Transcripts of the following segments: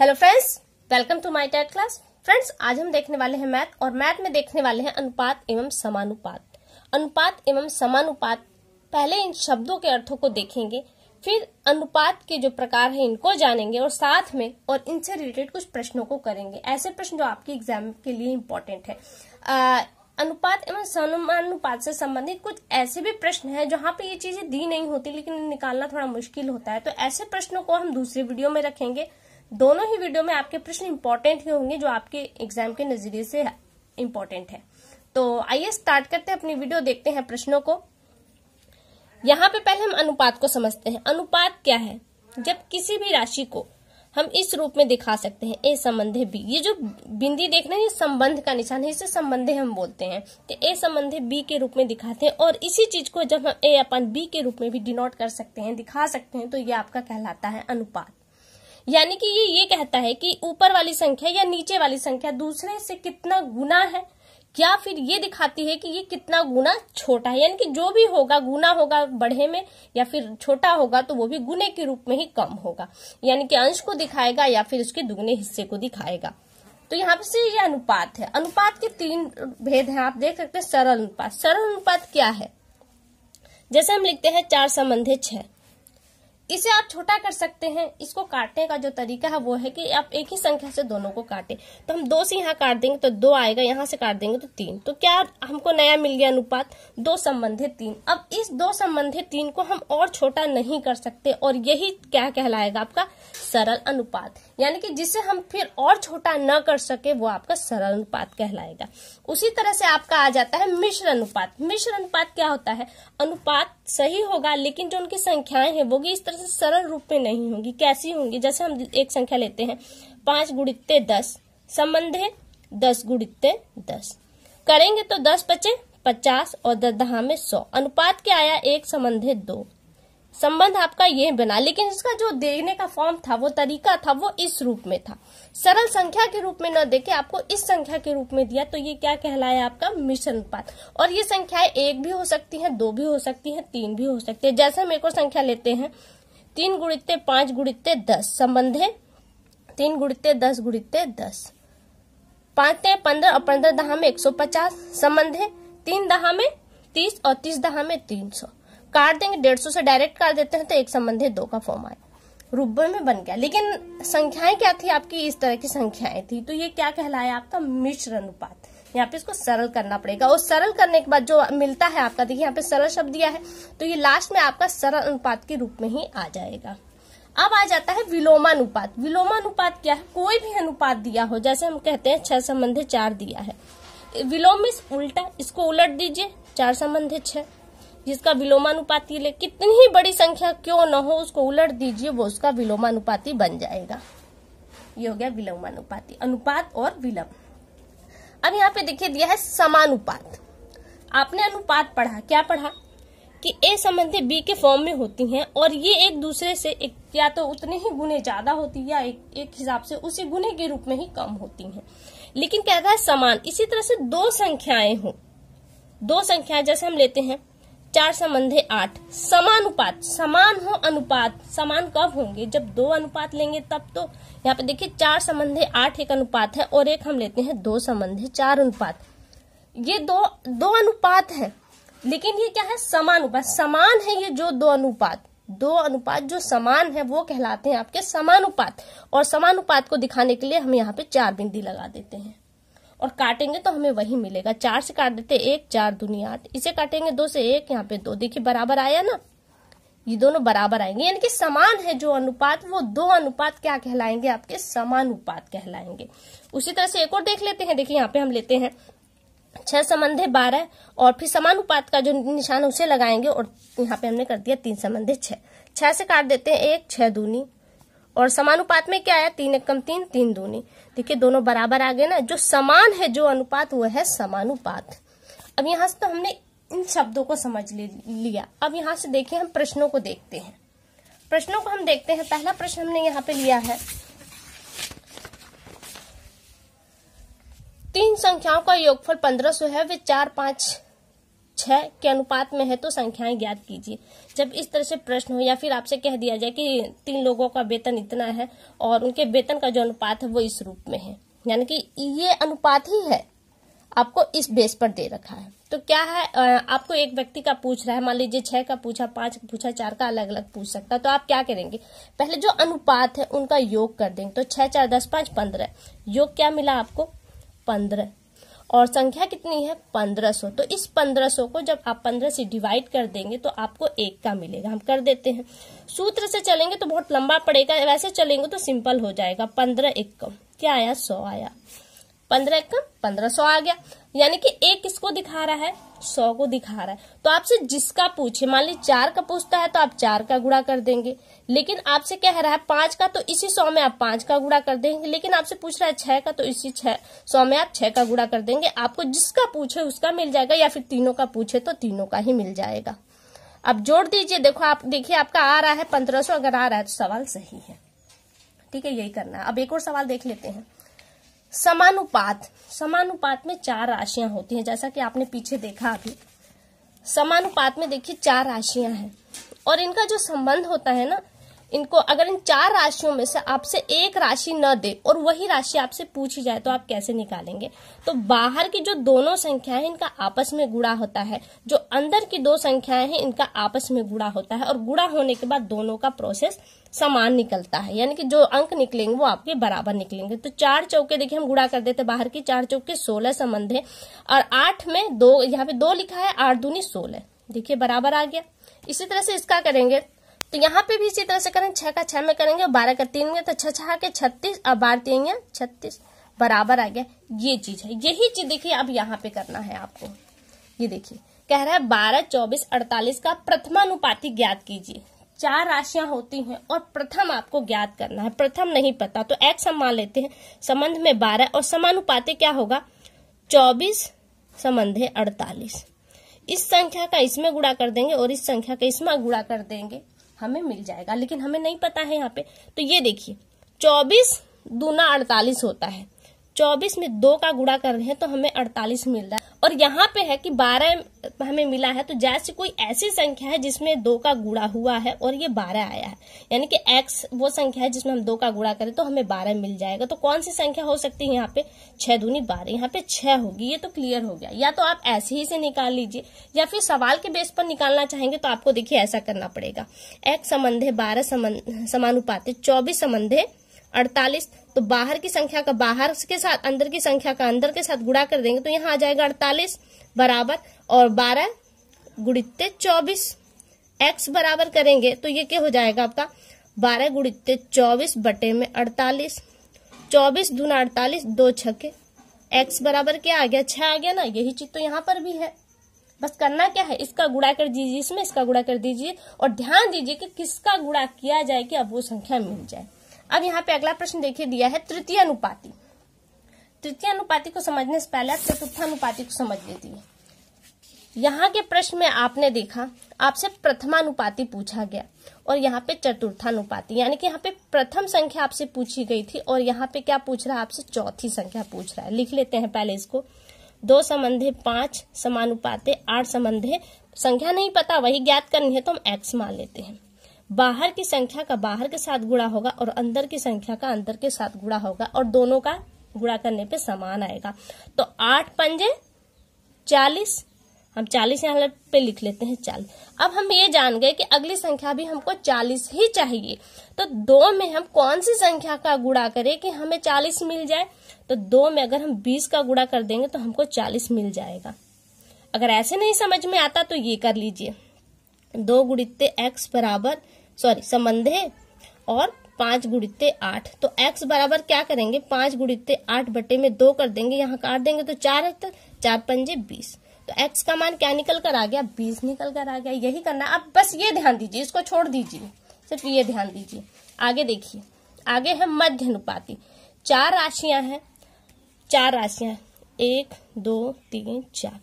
hello friends welcome to my TET class friends आज हम देखने वाले हैं मैथ और मैथ में देखने वाले हैं अनुपात एवं समानुपात अनुपात एवं समानुपात पहले इन शब्दों के अर्थों को देखेंगे फिर अनुपात के जो प्रकार हैं इनको जानेंगे और साथ में और इनसे रिलेटेड कुछ प्रश्नों को करेंगे ऐसे प्रश्न जो आपके एग्जाम के लिए इम्पोर्टेंट है आ, अनुपात एवं समानुपात से संबंधित कुछ ऐसे भी प्रश्न हैं जहाँ पे ये चीजें दी नहीं होती लेकिन निकालना थोड़ा मुश्किल होता है तो ऐसे प्रश्नों को हम दूसरे वीडियो में रखेंगे दोनों ही वीडियो में आपके प्रश्न इंपॉर्टेंट ही होंगे जो आपके एग्जाम के नजरिए से इंपॉर्टेंट है तो आइए स्टार्ट करते हैं अपनी वीडियो देखते हैं प्रश्नों को यहाँ पे पहले हम अनुपात को समझते हैं अनुपात क्या है जब किसी भी राशि को हम इस रूप में दिखा सकते हैं ए संबंध बी ये जो बिंदी देखना है ये संबंध का निशान है इसे संबंध हम बोलते हैं तो ए संबंध बी के रूप में दिखाते हैं और इसी चीज को जब हम ए अपन बी के रूप में भी डिनोट कर सकते हैं दिखा सकते हैं तो ये आपका कहलाता है अनुपात यानी कि ये ये कहता है कि ऊपर वाली संख्या या नीचे वाली संख्या दूसरे से कितना गुना है क्या फिर ये दिखाती है कि ये कितना गुना छोटा है यानी कि जो भी होगा गुना होगा बढ़े में या फिर छोटा होगा तो वो भी गुने के रूप में ही कम होगा यानी कि अंश को दिखाएगा या फिर उसके दुगने हिस्से को दिखाएगा तो यहाँ पे से ये अनुपात है अनुपात के तीन भेद हैं आप देख सकते हैं सरल अनुपात सरल अनुपात क्या है जैसे हम लिखते हैं चार संबंधित छह इसे आप छोटा कर सकते हैं इसको काटने का जो तरीका है वो है कि आप एक ही संख्या से दोनों को काटें तो हम दो से यहाँ काट देंगे तो दो आएगा यहाँ से काट देंगे तो तीन तो क्या हमको नया मिल गया अनुपात दो संबंधित तीन अब इस दो संबंधित तीन को हम और छोटा नहीं कर सकते और यही क्या कहलाएगा आपका सरल अनुपात यानी कि जिसे हम फिर और छोटा न कर सके वो आपका सरल अनुपात कहलाएगा उसी तरह से आपका आ जाता है मिश्र अनुपात मिश्र अनुपात क्या होता है अनुपात सही होगा लेकिन जो उनकी संख्याएं हैं वो भी इस तरह से सरल रूप में नहीं होंगी कैसी होंगी जैसे हम एक संख्या लेते हैं पांच गुणित्ते दस संबंध है दस गुणित्ते दस करेंगे तो दस बचे पचास और दस दहा में सौ अनुपात क्या आया एक संबंध है दो संबंध आपका ये बना लेकिन इसका जो देने का फॉर्म था वो तरीका था वो इस रूप में था सरल संख्या के रूप में न देखे आपको इस संख्या के रूप में दिया तो ये क्या कहलाया आपका मिशन पात और ये संख्याएं एक भी हो सकती है दो भी हो सकती है तीन भी हो सकती है जैसे हम एक और संख्या लेते हैं तीन गुणित्य पांच गुणित्य दस संबंध है तीन गुणित्य दस गुणित्य दस पांच पंद्रह और पंद्रह दहा में एक सौ पचास संबंध है तीन दहा में तीस और तीस दहा में तीन सौ काट देंगे डेढ़ सौ से डायरेक्ट काट देते हैं तो एक संबंधित दो का फॉर्म आया रूबर में बन गया लेकिन संख्याएं क्या थी आपकी इस तरह की संख्याएं थी तो ये क्या कहलाया आपका मिश्र अनुपात यहाँ पे इसको सरल करना पड़ेगा और सरल करने के बाद जो मिलता है आपका देखिए यहाँ पे सरल शब्द दिया है तो ये लास्ट में आपका सरल अनुपात के रूप में ही आ जाएगा अब आ जाता है विलोमानुपात विलोमानुपात क्या है कोई भी अनुपात दिया हो जैसे हम कहते हैं छह संबंधित चार दिया है विलोम इस उल्टा इसको उलट दीजिए चार संबंधित छह जिसका विलोमानुपाती ले कितनी ही बड़ी संख्या क्यों न हो उसको उलट दीजिए वो उसका विलोमानुपाती बन जाएगा ये हो गया विलोमानुपाती अनुपात और विलंब अब यहाँ पे देखिए दिया है समानुपात आपने अनुपात पढ़ा क्या पढ़ा कि ए संबंधी बी के फॉर्म में होती हैं और ये एक दूसरे से एक या तो उतने ही गुने ज्यादा होती है या एक, एक हिसाब से उसी गुने के रूप में ही कम होती हैं लेकिन कहता है समान इसी तरह से दो संख्याएं हो दो संख्याएं जैसे हम लेते हैं चार संबंधे आठ समानुपात समान हो अनुपात समान कब होंगे जब दो अनुपात लेंगे तब तो यहाँ पे देखिए चार संबंधे आठ एक अनुपात है और एक हम लेते हैं दो संबंधे चार अनुपात ये दो दो अनुपात है लेकिन ये क्या है समानुपात समान है ये जो दो अनुपात दो अनुपात जो समान है वो कहलाते हैं आपके समानुपात और समानुपात को दिखाने के लिए हम यहाँ पे चार बिंदी लगा देते हैं और काटेंगे तो हमें वही मिलेगा चार से काट देते एक चार दुनिया इसे काटेंगे दो से एक यहाँ पे दो देखिए बराबर आया ना ये दोनों बराबर आएंगे यानी कि समान है जो अनुपात वो दो अनुपात क्या कहलाएंगे आपके समानुपात कहलाएंगे उसी तरह से एक और देख लेते हैं देखिए यहाँ पे हम लेते हैं छह संबंधे बारह और फिर समान का जो निशान उसे लगाएंगे और यहाँ पे हमने कर दिया तीन संबंधे छह छह से काट देते हैं एक छह दूनी और समानुपात में क्या है तीन एकम तीन तीन दूनी देखिए दोनों बराबर आ गए ना जो समान है जो अनुपात वह है समानुपात अब यहां से तो हमने इन शब्दों को समझ लिया अब यहां से देखिए हम प्रश्नों को देखते हैं प्रश्नों को हम देखते हैं पहला प्रश्न हमने यहाँ पे लिया है तीन संख्याओं का योगफल पंद्रह सौ है वे चार पांच छः के अनुपात में है तो संख्याएं ज्ञात कीजिए जब इस तरह से प्रश्न हो या फिर आपसे कह दिया जाए कि तीन लोगों का वेतन इतना है और उनके वेतन का जो अनुपात है वो इस रूप में है यानी कि ये अनुपात ही है आपको इस बेस पर दे रखा है तो क्या है आपको एक व्यक्ति का पूछ रहा है मान लीजिए छह का पूछा पांच का पूछा चार का अलग अलग पूछ सकता है तो आप क्या करेंगे पहले जो अनुपात है उनका योग कर देंगे तो छह चार दस पांच पंद्रह योग क्या मिला आपको पंद्रह और संख्या कितनी है पंद्रह सौ तो इस पंद्रह सौ को जब आप पंद्रह से डिवाइड कर देंगे तो आपको एक का मिलेगा हम कर देते हैं सूत्र से चलेंगे तो बहुत लंबा पड़ेगा वैसे चलेंगे तो सिंपल हो जाएगा पंद्रह एक कम क्या आया सौ आया पंद्रह एक कम पंद्रह सौ आ गया यानी कि एक किसको दिखा रहा है सौ को दिखा रहा है तो आपसे जिसका पूछे मान ली चार का पूछता है तो आप चार का गुड़ा कर देंगे लेकिन आपसे कह रहा है पांच का तो इसी सौ में आप पांच का गुड़ा कर देंगे लेकिन आपसे पूछ रहा है छह का तो इसी छह सौ में आप छह का गुड़ा कर देंगे आपको जिसका पूछे उसका मिल जाएगा या फिर तीनों का पूछे तो तीनों का ही मिल जाएगा अब जोड़ दीजिए देखो आप देखिए आपका आ रहा है पंद्रह अगर आ रहा है तो सवाल सही है ठीक है यही करना है अब एक और सवाल देख लेते हैं समानुपात समानुपात में चार राशियां होती हैं जैसा कि आपने पीछे देखा अभी समानुपात में देखिए चार राशियां हैं और इनका जो संबंध होता है ना इनको अगर इन चार राशियों में से आपसे एक राशि न दे और वही राशि आपसे पूछी जाए तो आप कैसे निकालेंगे तो बाहर की जो दोनों संख्याएं हैं इनका आपस में गुड़ा होता है जो अंदर की दो संख्याएं हैं इनका आपस में गुड़ा होता है और गुड़ा होने के बाद दोनों का प्रोसेस समान निकलता है यानी कि जो अंक निकलेंगे वो आपके बराबर निकलेंगे तो चार चौके देखिए हम गुड़ा कर देते बाहर की चार चौके सोलह संबंध है और आठ में दो यहाँ पे दो लिखा है आठ दूनी सोलह देखिए बराबर आ गया इसी तरह से इसका करेंगे तो यहाँ पे भी इसी तरह से करेंगे छह का छह में करेंगे और बारह का तीन में तो छह छह के छत्तीस और बारह तीन छत्तीस बराबर आ गया ये चीज है यही चीज देखिए अब यहाँ पे करना है आपको ये देखिए कह रहा है बारह चौबीस अड़तालीस का प्रथमानुपाति ज्ञात कीजिए चार राशियां होती हैं और प्रथम आपको ज्ञात करना है प्रथम नहीं पता तो हम मान लेते हैं संबंध में बारह और समानुपाति क्या होगा चौबीस संबंध है अड़तालीस इस संख्या का इसमें गुड़ा कर देंगे और इस संख्या का इसमें गुड़ा कर देंगे हमें मिल जाएगा लेकिन हमें नहीं पता है यहाँ पे तो ये देखिए चौबीस दूना अड़तालीस होता है 24 में दो का गुड़ा कर रहे हैं तो हमें 48 मिल रहा है और यहाँ पे है कि 12 हमें मिला है तो जैसे कोई ऐसी संख्या है जिसमें दो का गुड़ा हुआ है और ये 12 आया है यानी कि x वो संख्या है जिसमें हम दो का गुड़ा करें तो हमें 12 मिल जाएगा तो कौन सी संख्या हो सकती है यहाँ पे छह दूनी बारह यहाँ पे छह होगी ये तो क्लियर हो गया या तो आप ऐसे ही से निकाल लीजिए या फिर सवाल के बेस पर निकालना चाहेंगे तो आपको देखिए ऐसा करना पड़ेगा एक्स संबंधे बारह समानुपात चौबीस संबंधे अड़तालीस तो बाहर की संख्या का बाहर के साथ अंदर की संख्या का अंदर के साथ गुड़ा कर देंगे तो यहाँ आ जाएगा अड़तालीस बराबर और बारह गुड़ित्य चौबीस एक्स बराबर करेंगे तो ये क्या हो जाएगा आपका बारह गुड़ित्ते चौबीस बटे में अड़तालीस चौबीस दूना अड़तालीस दो छके एक्स बराबर क्या आ गया छह आ गया ना यही चीज तो यहाँ पर भी है बस करना क्या है इसका गुड़ा कर दीजिए इसमें इसका गुड़ा कर दीजिए और ध्यान दीजिए कि किसका गुड़ा किया जाए कि अब वो संख्या मिल जाए अब यहाँ पे अगला प्रश्न देखिए दिया है तृतीय अनुपाति तृतीय अनुपाति को समझने से पहले आप चतुर्थ अनुपाति को समझ लेती है यहाँ के प्रश्न में आपने देखा आपसे प्रथमानुपाति पूछा गया और यहाँ पे चतुर्थानुपाति यानी कि यहाँ पे प्रथम संख्या आपसे पूछी गई थी और यहाँ पे क्या पूछ रहा है आपसे चौथी संख्या पूछ रहा है लिख लेते हैं पहले इसको दो संबंधे पांच समानुपाते आठ संबंधे संख्या नहीं पता वही ज्ञात करनी है तो हम एक्स मान लेते हैं बाहर की संख्या का बाहर के साथ गुणा होगा और अंदर की संख्या का अंदर के साथ गुणा होगा और दोनों का गुणा करने पे समान आएगा तो आठ पंजे चालीस हम चालीस यहां पे लिख लेते हैं चालीस अब हम ये जान गए कि अगली संख्या भी हमको चालीस ही चाहिए तो दो में हम कौन सी संख्या का गुणा करें कि हमें चालीस मिल जाए तो दो में अगर हम बीस का गुणा कर देंगे तो हमको चालीस मिल जाएगा अगर ऐसे नहीं समझ में आता तो ये कर लीजिए दो गुणित एक्स बराबर सॉरी संबंध है और पांच गुड़िते आठ तो x बराबर क्या करेंगे पांच गुड़िते आठ बटे में दो कर देंगे यहाँ काट देंगे तो चार है तो चार पंजे बीस तो x का मान क्या निकल कर आ गया बीस निकल कर आ गया यही करना आप बस ये ध्यान दीजिए इसको छोड़ दीजिए सिर्फ ये ध्यान दीजिए आगे देखिए आगे है मध्य अनुपाति चार राशियां हैं चार राशियां एक दो तीन चार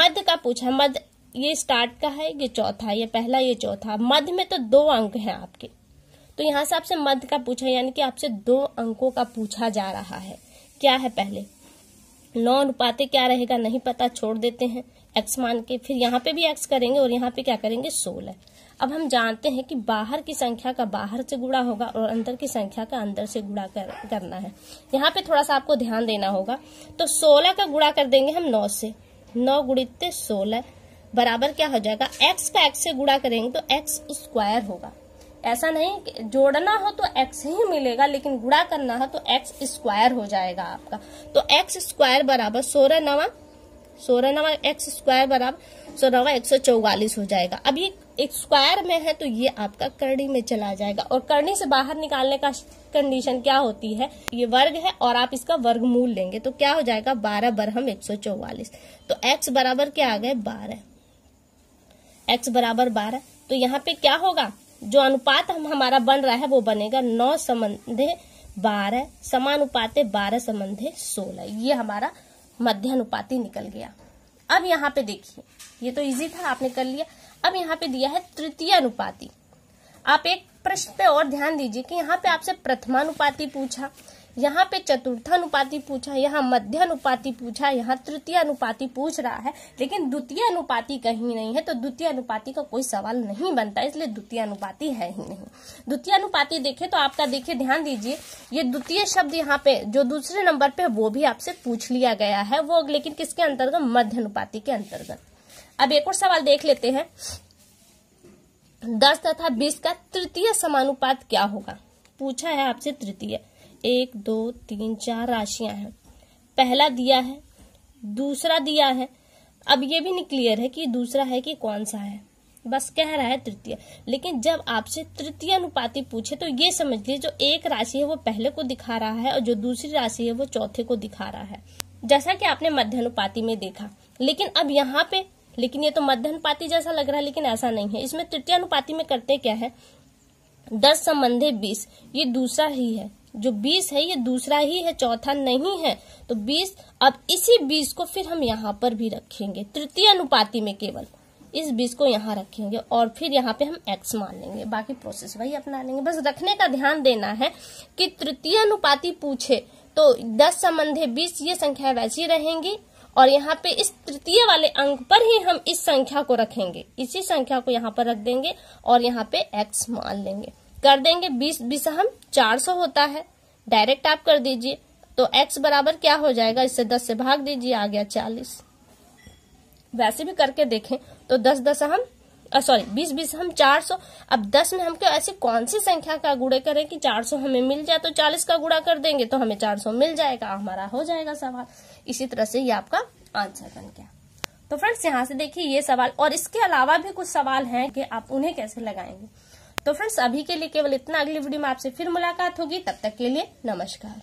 मध्य का पूछा मध्य ये स्टार्ट का है ये चौथा ये पहला ये चौथा मध्य में तो दो अंक हैं आपके तो यहाँ से आपसे मध्य का पूछा यानी कि आपसे दो अंकों का पूछा जा रहा है क्या है पहले नौ अनुपाते क्या रहेगा नहीं पता छोड़ देते हैं एक्स मान के फिर यहाँ पे भी एक्स करेंगे और यहाँ पे क्या करेंगे सोलह अब हम जानते हैं कि बाहर की संख्या का बाहर से गुणा होगा और अंदर की संख्या का अंदर से गुणा कर, करना है यहाँ पे थोड़ा सा आपको ध्यान देना होगा तो सोलह का गुणा कर देंगे हम नौ से नौ गुणित सोलह बराबर क्या हो जाएगा एक्स का एक्स से गुड़ा करेंगे तो एक्स स्क्वायर होगा ऐसा नहीं कि जोड़ना हो तो एक्स ही मिलेगा लेकिन गुड़ा करना हो तो एक्स स्क्वायर हो जाएगा आपका तो एक्स स्क्वायर बराबर सोलह नवा सोलह नवा एक्स स्क्वायर बराबर सोलह नवा एक सौ चौवालीस हो जाएगा अब ये एक स्क्वायर में है तो ये आपका करणी में चला जाएगा और करणी से बाहर निकालने का कंडीशन क्या होती है ये वर्ग है और आप इसका वर्गमूल लेंगे तो क्या हो जाएगा बारह बरहम एक सौ चौवालीस तो एक्स बराबर क्या आ गए बारह एक्स बराबर बारह तो यहाँ पे क्या होगा जो अनुपात हम हमारा बन रहा है वो बनेगा नौ संबंधे बारह समानुपाते बारह संबंधे सोलह ये हमारा मध्य मध्यानुपाती निकल गया अब यहाँ पे देखिए ये तो इजी था आपने कर लिया अब यहाँ पे दिया है तृतीय अनुपाती आप एक प्रश्न पे और ध्यान दीजिए कि यहाँ पे आपसे प्रथमानुपाती पूछा यहाँ पे अनुपाति पूछा यहाँ मध्य अनुपाति पूछा यहाँ तृतीय अनुपाति पूछ रहा है लेकिन द्वितीय अनुपाति कहीं नहीं है तो द्वितीय अनुपाति का कोई सवाल नहीं बनता इसलिए द्वितीय अनुपाति है ही नहीं द्वितीय अनुपाति देखे तो आपका देखिए ध्यान दीजिए ये द्वितीय शब्द यहाँ पे जो दूसरे नंबर पे वो भी आपसे पूछ लिया गया है वो लेकिन किसके अंतर्गत मध्य अनुपाति के अंतर्गत अब एक और सवाल देख लेते हैं दस तथा बीस का तृतीय समानुपात क्या होगा पूछा है आपसे तृतीय एक दो तीन चार राशियां हैं पहला दिया है दूसरा दिया है अब ये भी नहीं क्लियर है कि दूसरा है कि कौन सा है बस कह रहा है तृतीय लेकिन जब आपसे तृतीय अनुपाति पूछे तो ये समझ लीजिए जो एक राशि है वो पहले को दिखा रहा है और जो दूसरी राशि है वो चौथे को दिखा रहा है जैसा कि आपने मध्य अनुपाति में देखा लेकिन अब यहाँ पे लेकिन ये तो अनुपाति जैसा लग रहा है लेकिन ऐसा नहीं है इसमें तृतीय अनुपाति में करते क्या है दस संबंधे बीस ये दूसरा ही है जो बीस है ये दूसरा ही है चौथा नहीं है तो बीस अब इसी बीस को फिर हम यहाँ पर भी रखेंगे तृतीय अनुपाति में केवल इस बीस को यहाँ रखेंगे और फिर यहाँ पे हम एक्स मान लेंगे बाकी प्रोसेस वही अपना लेंगे बस रखने का ध्यान देना है कि तृतीय अनुपाति पूछे तो दस संबंधे बीस ये संख्या वैसी रहेंगी और यहाँ पे इस तृतीय वाले अंक पर ही हम इस संख्या को रखेंगे इसी संख्या को यहाँ पर रख देंगे और यहाँ पे एक्स मान लेंगे कर देंगे बीस बीस हम चार सौ होता है डायरेक्ट आप कर दीजिए तो x बराबर क्या हो जाएगा इससे दस से भाग दीजिए आ गया चालीस वैसे भी करके देखें तो दस दस हम सॉरी बीस बीस हम चार सौ अब दस में हम क्या ऐसी कौन सी संख्या का गुड़े करें कि चार सौ हमें मिल जाए तो चालीस का गुड़ा कर देंगे तो हमें चार सौ मिल जाएगा हमारा हो जाएगा सवाल इसी तरह से ये आपका आंसर बन गया तो फ्रेंड्स यहाँ से देखिए ये सवाल और इसके अलावा भी कुछ सवाल हैं कि आप उन्हें कैसे लगाएंगे तो फ्रेंड्स अभी के लिए केवल इतना अगली वीडियो में आपसे फिर मुलाकात होगी तब तक के लिए नमस्कार